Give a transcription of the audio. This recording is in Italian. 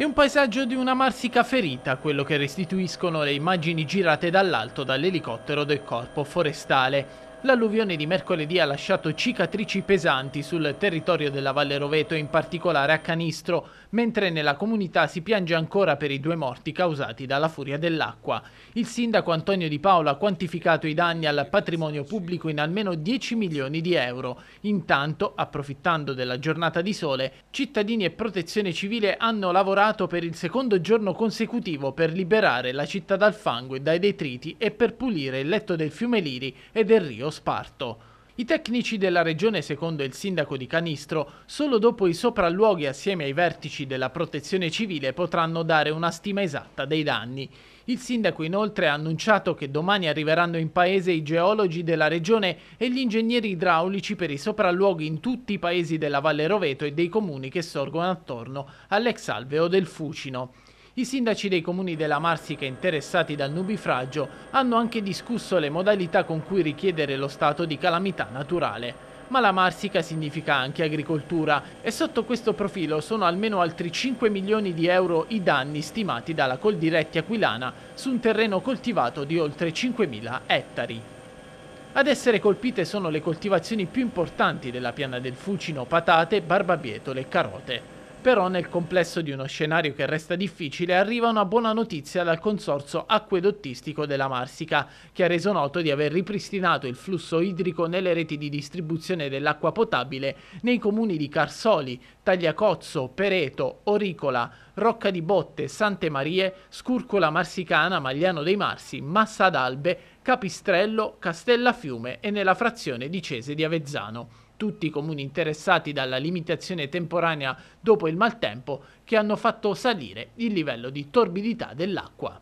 È un paesaggio di una marsica ferita quello che restituiscono le immagini girate dall'alto dall'elicottero del corpo forestale. L'alluvione di mercoledì ha lasciato cicatrici pesanti sul territorio della Valle Roveto, in particolare a Canistro, mentre nella comunità si piange ancora per i due morti causati dalla furia dell'acqua. Il sindaco Antonio Di Paolo ha quantificato i danni al patrimonio pubblico in almeno 10 milioni di euro. Intanto, approfittando della giornata di sole, cittadini e protezione civile hanno lavorato per il secondo giorno consecutivo per liberare la città dal fango e dai detriti e per pulire il letto del fiume Liri e del rio lo sparto. I tecnici della regione, secondo il sindaco di Canistro, solo dopo i sopralluoghi assieme ai vertici della protezione civile potranno dare una stima esatta dei danni. Il sindaco inoltre ha annunciato che domani arriveranno in paese i geologi della regione e gli ingegneri idraulici per i sopralluoghi in tutti i paesi della Valle Roveto e dei comuni che sorgono attorno all'ex alveo del Fucino. I sindaci dei comuni della Marsica interessati dal nubifragio hanno anche discusso le modalità con cui richiedere lo stato di calamità naturale. Ma la Marsica significa anche agricoltura e sotto questo profilo sono almeno altri 5 milioni di euro i danni stimati dalla Coldiretti Aquilana su un terreno coltivato di oltre 5.000 ettari. Ad essere colpite sono le coltivazioni più importanti della piana del Fucino, patate, barbabietole e carote. Però nel complesso di uno scenario che resta difficile arriva una buona notizia dal consorzio acquedottistico della Marsica, che ha reso noto di aver ripristinato il flusso idrico nelle reti di distribuzione dell'acqua potabile nei comuni di Carsoli, Tagliacozzo, Pereto, Oricola, Rocca di Botte, Sante Marie, Scurcola Marsicana, Magliano dei Marsi, Massa d'Albe, Capistrello, Castellafiume e nella frazione di Cese di Avezzano tutti i comuni interessati dalla limitazione temporanea dopo il maltempo che hanno fatto salire il livello di torbidità dell'acqua.